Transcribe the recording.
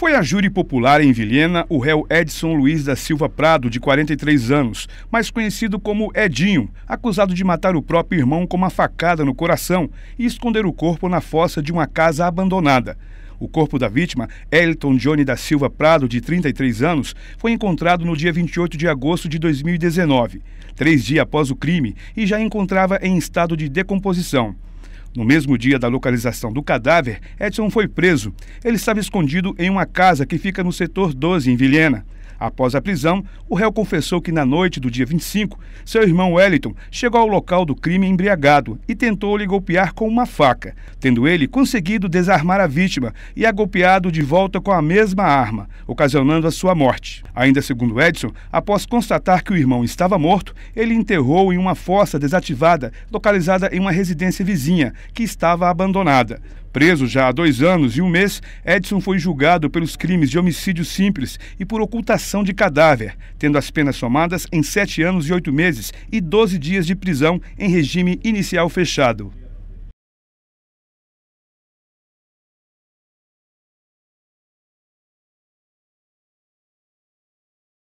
Foi a júri popular em Vilhena o réu Edson Luiz da Silva Prado, de 43 anos, mais conhecido como Edinho, acusado de matar o próprio irmão com uma facada no coração e esconder o corpo na fossa de uma casa abandonada. O corpo da vítima, Elton Johnny da Silva Prado, de 33 anos, foi encontrado no dia 28 de agosto de 2019, três dias após o crime, e já encontrava em estado de decomposição. No mesmo dia da localização do cadáver, Edson foi preso. Ele estava escondido em uma casa que fica no setor 12, em Vilhena. Após a prisão, o réu confessou que na noite do dia 25, seu irmão Wellington chegou ao local do crime embriagado e tentou lhe golpear com uma faca, tendo ele conseguido desarmar a vítima e a golpeado de volta com a mesma arma, ocasionando a sua morte. Ainda segundo Edson, após constatar que o irmão estava morto, ele enterrou em uma fossa desativada localizada em uma residência vizinha, que estava abandonada. Preso já há dois anos e um mês, Edson foi julgado pelos crimes de homicídio simples e por ocultação de cadáver, tendo as penas somadas em sete anos e oito meses e 12 dias de prisão em regime inicial fechado.